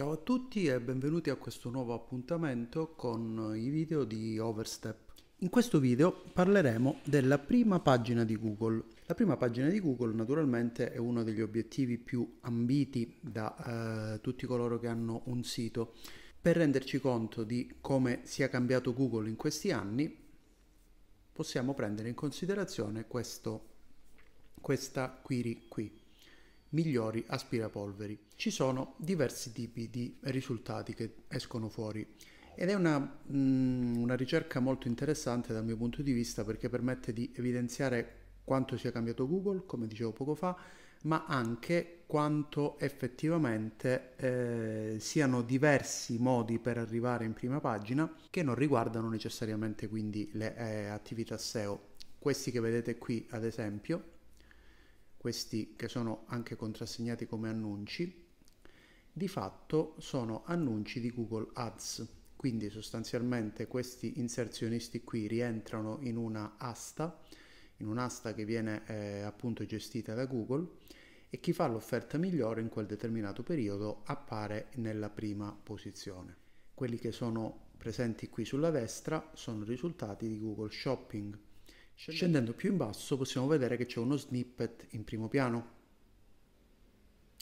Ciao a tutti e benvenuti a questo nuovo appuntamento con i video di Overstep. In questo video parleremo della prima pagina di Google. La prima pagina di Google naturalmente è uno degli obiettivi più ambiti da eh, tutti coloro che hanno un sito. Per renderci conto di come sia cambiato Google in questi anni, possiamo prendere in considerazione questo, questa query qui migliori aspirapolveri. Ci sono diversi tipi di risultati che escono fuori ed è una, mh, mm, una ricerca molto interessante dal mio punto di vista perché permette di evidenziare quanto sia cambiato Google, come dicevo poco fa, ma anche quanto effettivamente eh, siano diversi modi per arrivare in prima pagina che non riguardano necessariamente quindi le eh, attività SEO. Questi che vedete qui ad esempio questi che sono anche contrassegnati come annunci, di fatto sono annunci di Google Ads, quindi sostanzialmente questi inserzionisti qui rientrano in una asta, in un'asta che viene eh, appunto gestita da Google e chi fa l'offerta migliore in quel determinato periodo appare nella prima posizione. Quelli che sono presenti qui sulla destra sono risultati di Google Shopping, Scendendo. Scendendo più in basso possiamo vedere che c'è uno snippet in primo piano.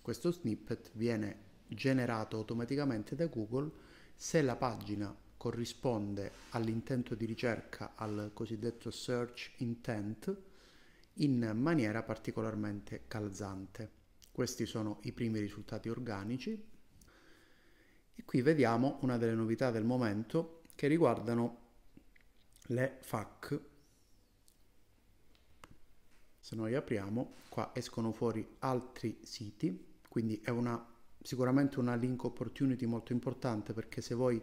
Questo snippet viene generato automaticamente da Google se la pagina corrisponde all'intento di ricerca, al cosiddetto search intent, in maniera particolarmente calzante. Questi sono i primi risultati organici. E qui vediamo una delle novità del momento che riguardano le FAC se noi apriamo qua escono fuori altri siti quindi è una, sicuramente una link opportunity molto importante perché se voi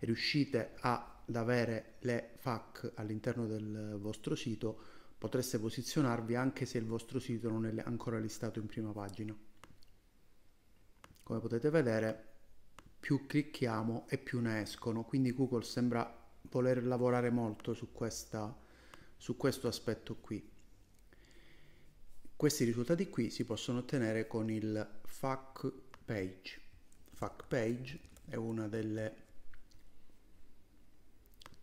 riuscite ad avere le FAQ all'interno del vostro sito potreste posizionarvi anche se il vostro sito non è ancora listato in prima pagina come potete vedere più clicchiamo e più ne escono quindi Google sembra voler lavorare molto su, questa, su questo aspetto qui questi risultati qui si possono ottenere con il FAQ page. FAQ page è una delle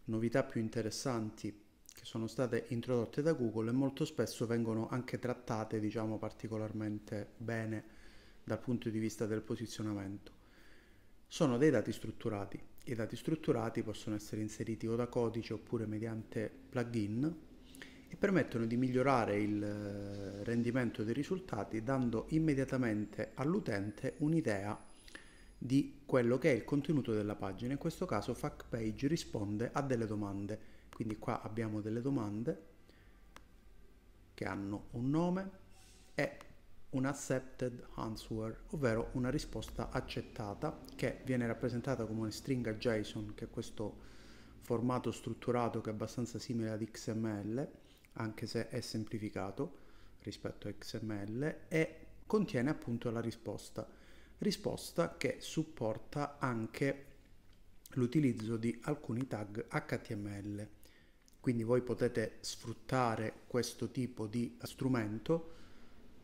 novità più interessanti che sono state introdotte da Google e molto spesso vengono anche trattate, diciamo, particolarmente bene dal punto di vista del posizionamento. Sono dei dati strutturati. I dati strutturati possono essere inseriti o da codice oppure mediante plugin e permettono di migliorare il eh, rendimento dei risultati dando immediatamente all'utente un'idea di quello che è il contenuto della pagina. In questo caso FactPage risponde a delle domande, quindi qua abbiamo delle domande che hanno un nome e un accepted answer, ovvero una risposta accettata che viene rappresentata come una stringa JSON, che è questo formato strutturato che è abbastanza simile ad XML anche se è semplificato rispetto a XML e contiene appunto la risposta, risposta che supporta anche l'utilizzo di alcuni tag HTML. Quindi voi potete sfruttare questo tipo di strumento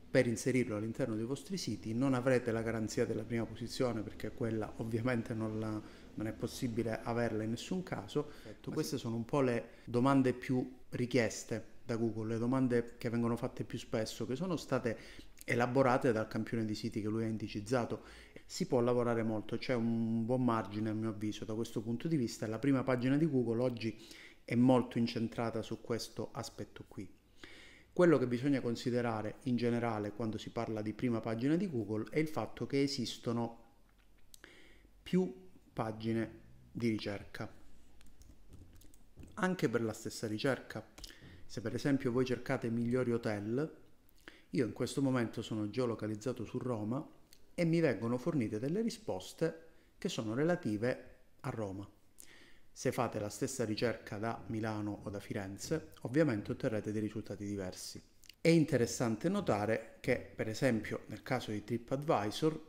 per inserirlo all'interno dei vostri siti. Non avrete la garanzia della prima posizione perché quella ovviamente non, la, non è possibile averla in nessun caso. Queste sono un po' le domande più richieste da Google, le domande che vengono fatte più spesso, che sono state elaborate dal campione di siti che lui ha indicizzato. Si può lavorare molto, c'è un buon margine a mio avviso da questo punto di vista. La prima pagina di Google oggi è molto incentrata su questo aspetto qui. Quello che bisogna considerare in generale quando si parla di prima pagina di Google è il fatto che esistono più pagine di ricerca, anche per la stessa ricerca, se per esempio voi cercate migliori hotel, io in questo momento sono geolocalizzato su Roma e mi vengono fornite delle risposte che sono relative a Roma. Se fate la stessa ricerca da Milano o da Firenze, ovviamente otterrete dei risultati diversi. È interessante notare che, per esempio, nel caso di TripAdvisor,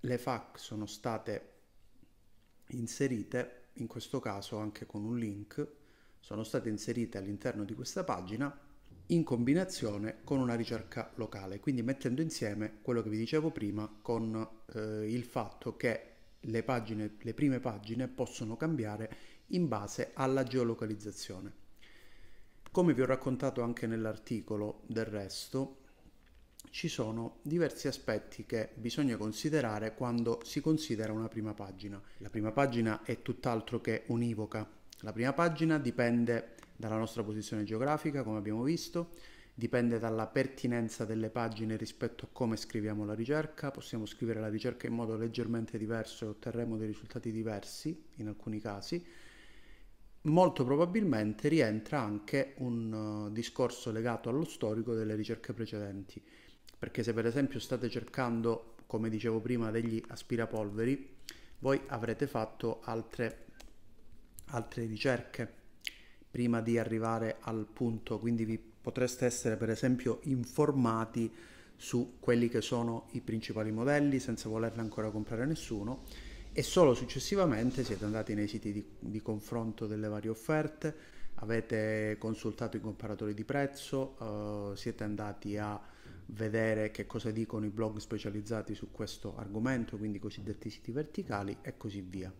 le FAQ sono state inserite, in questo caso anche con un link, sono state inserite all'interno di questa pagina in combinazione con una ricerca locale, quindi mettendo insieme quello che vi dicevo prima con eh, il fatto che le, pagine, le prime pagine possono cambiare in base alla geolocalizzazione. Come vi ho raccontato anche nell'articolo del resto, ci sono diversi aspetti che bisogna considerare quando si considera una prima pagina. La prima pagina è tutt'altro che univoca, la prima pagina dipende dalla nostra posizione geografica, come abbiamo visto, dipende dalla pertinenza delle pagine rispetto a come scriviamo la ricerca, possiamo scrivere la ricerca in modo leggermente diverso e otterremo dei risultati diversi in alcuni casi. Molto probabilmente rientra anche un uh, discorso legato allo storico delle ricerche precedenti, perché se per esempio state cercando, come dicevo prima, degli aspirapolveri, voi avrete fatto altre altre ricerche prima di arrivare al punto, quindi vi potreste essere per esempio informati su quelli che sono i principali modelli senza volerne ancora comprare nessuno e solo successivamente siete andati nei siti di, di confronto delle varie offerte, avete consultato i comparatori di prezzo, eh, siete andati a vedere che cosa dicono i blog specializzati su questo argomento, quindi i cosiddetti siti verticali e così via.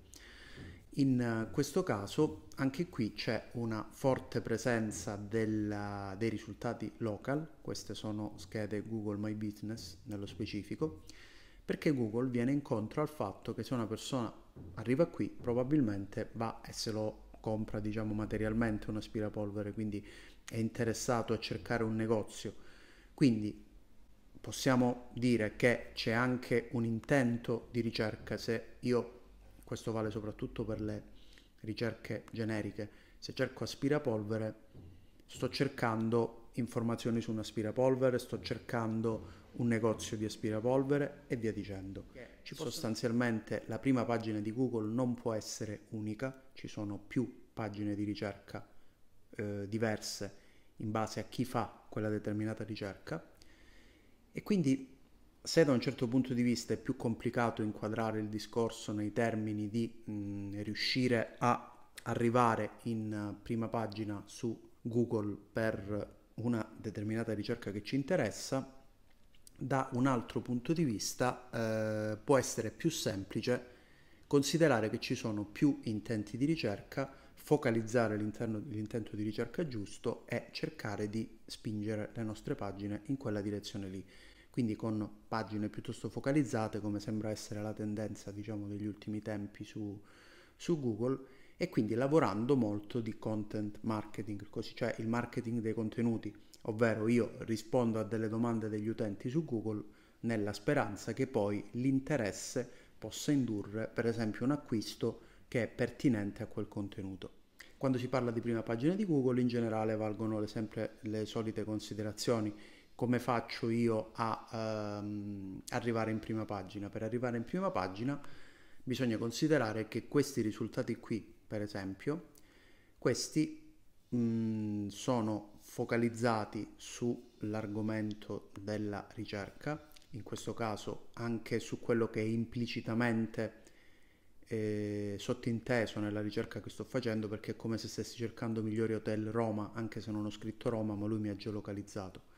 In eh, questo caso anche qui c'è una forte presenza della, dei risultati local, queste sono schede Google My Business nello specifico, perché Google viene incontro al fatto che se una persona arriva qui probabilmente va e se lo compra diciamo materialmente un aspirapolvere, quindi è interessato a cercare un negozio. Quindi possiamo dire che c'è anche un intento di ricerca se io questo vale soprattutto per le ricerche generiche. Se cerco aspirapolvere, sto cercando informazioni su un aspirapolvere, sto cercando un negozio di aspirapolvere e via dicendo. Sostanzialmente la prima pagina di Google non può essere unica, ci sono più pagine di ricerca eh, diverse in base a chi fa quella determinata ricerca e quindi se da un certo punto di vista è più complicato inquadrare il discorso nei termini di mh, mm, riuscire a arrivare in eh, prima pagina su Google per una determinata ricerca che ci interessa, da un altro punto di vista eh, può essere più semplice considerare che ci sono più intenti di ricerca, focalizzare l'intento di ricerca giusto e cercare di spingere le nostre pagine in quella direzione lì quindi con pagine piuttosto focalizzate come sembra essere la tendenza diciamo degli ultimi tempi su, su Google e quindi lavorando molto di content marketing, così cioè il marketing dei contenuti, ovvero io rispondo a delle domande degli utenti su Google nella speranza che poi l'interesse possa indurre per esempio un acquisto che è pertinente a quel contenuto. Quando si parla di prima pagina di Google in generale valgono le sempre le solite considerazioni, come faccio io a ehm, arrivare in prima pagina? Per arrivare in prima pagina bisogna considerare che questi risultati qui, per esempio, questi mh, mm, sono focalizzati sull'argomento della ricerca, in questo caso anche su quello che è implicitamente eh, sottinteso nella ricerca che sto facendo perché è come se stessi cercando migliori hotel Roma, anche se non ho scritto Roma, ma lui mi ha geolocalizzato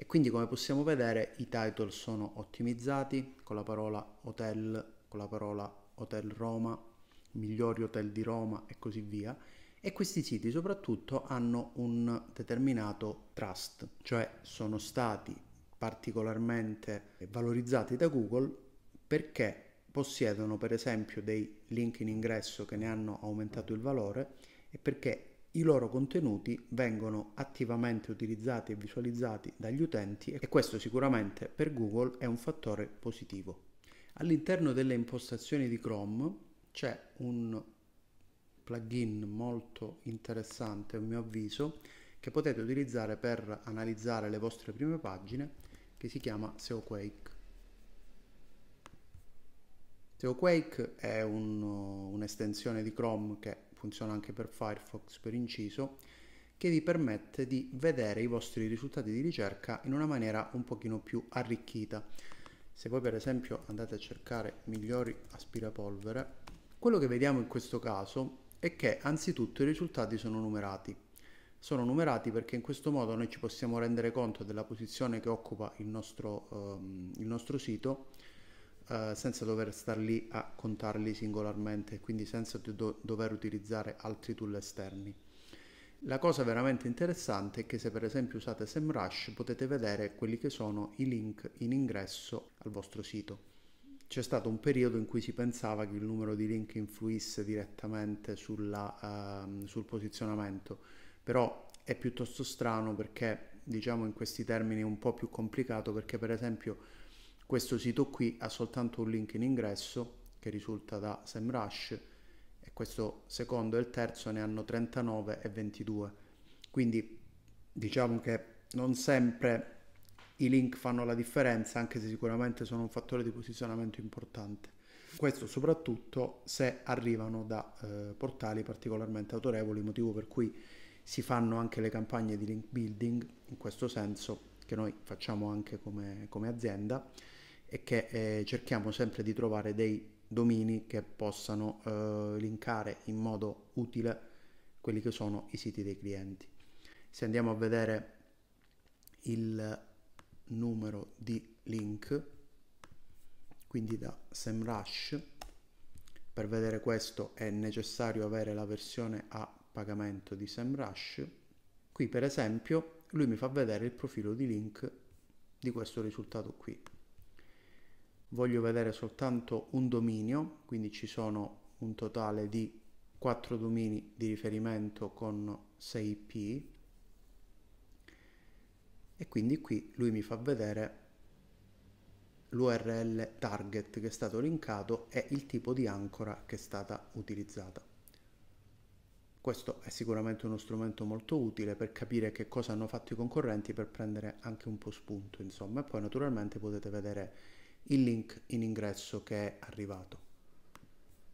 e quindi come possiamo vedere i title sono ottimizzati con la parola hotel, con la parola hotel Roma, migliori hotel di Roma e così via e questi siti soprattutto hanno un determinato trust, cioè sono stati particolarmente valorizzati da Google perché possiedono per esempio dei link in ingresso che ne hanno aumentato il valore e perché i loro contenuti vengono attivamente utilizzati e visualizzati dagli utenti e questo sicuramente per Google è un fattore positivo. All'interno delle impostazioni di Chrome c'è un plugin molto interessante a mio avviso che potete utilizzare per analizzare le vostre prime pagine che si chiama SeoQuake. SeoQuake è un, un'estensione di Chrome che funziona anche per Firefox per inciso, che vi permette di vedere i vostri risultati di ricerca in una maniera un pochino più arricchita. Se voi per esempio andate a cercare migliori aspirapolvere, quello che vediamo in questo caso è che anzitutto i risultati sono numerati. Sono numerati perché in questo modo noi ci possiamo rendere conto della posizione che occupa il nostro, ehm, il nostro sito eh, senza dover star lì a contarli singolarmente, quindi senza do- dover utilizzare altri tool esterni. La cosa veramente interessante è che se per esempio usate SEMrush potete vedere quelli che sono i link in ingresso al vostro sito. C'è stato un periodo in cui si pensava che il numero di link influisse direttamente sulla, uh, sul posizionamento, però è piuttosto strano perché diciamo in questi termini è un po' più complicato perché per esempio questo sito qui ha soltanto un link in ingresso che risulta da SEMrush e questo secondo e il terzo ne hanno 39 e 22. Quindi diciamo che non sempre i link fanno la differenza, anche se sicuramente sono un fattore di posizionamento importante. Questo soprattutto se arrivano da eh, portali particolarmente autorevoli, motivo per cui si fanno anche le campagne di link building in questo senso che noi facciamo anche come, come azienda e che eh, cerchiamo sempre di trovare dei domini che possano eh, linkare in modo utile quelli che sono i siti dei clienti. Se andiamo a vedere il numero di link, quindi da SEMrush, per vedere questo è necessario avere la versione a pagamento di SEMrush. Qui per esempio lui mi fa vedere il profilo di link di questo risultato qui voglio vedere soltanto un dominio, quindi ci sono un totale di quattro domini di riferimento con 6 IP e quindi qui lui mi fa vedere l'URL target che è stato linkato e il tipo di ancora che è stata utilizzata. Questo è sicuramente uno strumento molto utile per capire che cosa hanno fatto i concorrenti per prendere anche un po' spunto, insomma, e poi naturalmente potete vedere il link in ingresso che è arrivato.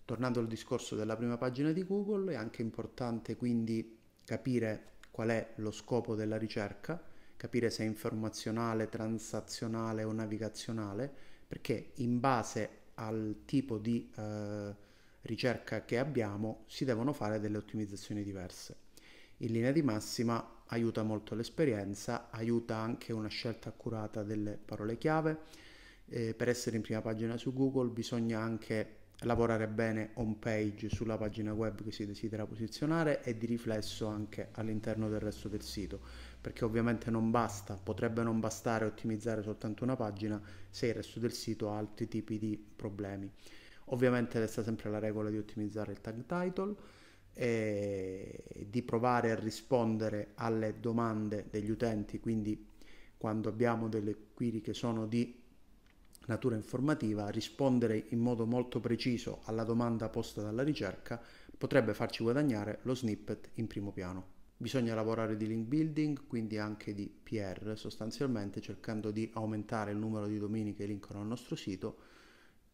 Tornando al discorso della prima pagina di Google, è anche importante quindi capire qual è lo scopo della ricerca, capire se è informazionale, transazionale o navigazionale, perché in base al tipo di eh, ricerca che abbiamo si devono fare delle ottimizzazioni diverse. In linea di massima aiuta molto l'esperienza, aiuta anche una scelta accurata delle parole chiave, eh, per essere in prima pagina su Google bisogna anche lavorare bene on page sulla pagina web che si desidera posizionare e di riflesso anche all'interno del resto del sito perché ovviamente non basta potrebbe non bastare ottimizzare soltanto una pagina se il resto del sito ha altri tipi di problemi ovviamente resta sempre la regola di ottimizzare il tag title e di provare a rispondere alle domande degli utenti quindi quando abbiamo delle query che sono di natura informativa, rispondere in modo molto preciso alla domanda posta dalla ricerca potrebbe farci guadagnare lo snippet in primo piano. Bisogna lavorare di link building, quindi anche di PR sostanzialmente, cercando di aumentare il numero di domini che linkano al nostro sito,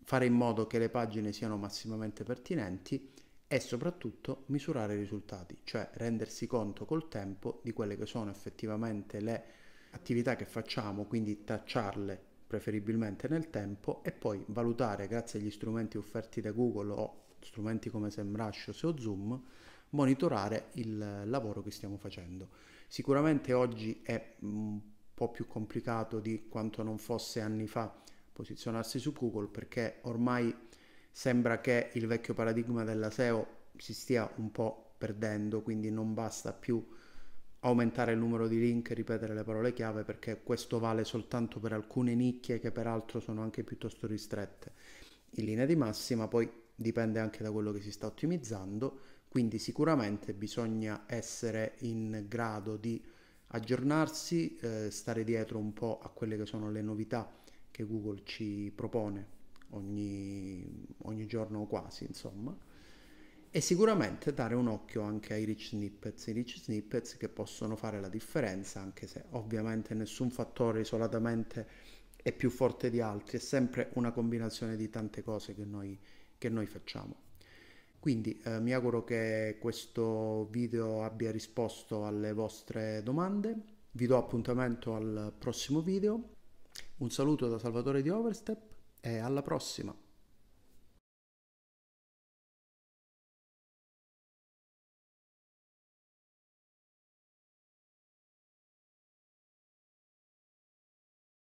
fare in modo che le pagine siano massimamente pertinenti e soprattutto misurare i risultati, cioè rendersi conto col tempo di quelle che sono effettivamente le attività che facciamo, quindi tacciarle preferibilmente nel tempo, e poi valutare, grazie agli strumenti offerti da Google o strumenti come SEMrush o Zoom, monitorare il lavoro che stiamo facendo. Sicuramente oggi è un po' più complicato di quanto non fosse anni fa posizionarsi su Google perché ormai sembra che il vecchio paradigma della SEO si stia un po' perdendo, quindi non basta più aumentare il numero di link e ripetere le parole chiave perché questo vale soltanto per alcune nicchie che peraltro sono anche piuttosto ristrette. In linea di massima poi dipende anche da quello che si sta ottimizzando, quindi sicuramente bisogna essere in grado di aggiornarsi, eh, stare dietro un po' a quelle che sono le novità che Google ci propone ogni, ogni giorno quasi, insomma e sicuramente dare un occhio anche ai rich snippets, i rich snippets che possono fare la differenza, anche se ovviamente nessun fattore isolatamente è più forte di altri, è sempre una combinazione di tante cose che noi, che noi facciamo. Quindi eh, mi auguro che questo video abbia risposto alle vostre domande, vi do appuntamento al prossimo video, un saluto da Salvatore di Overstep e alla prossima!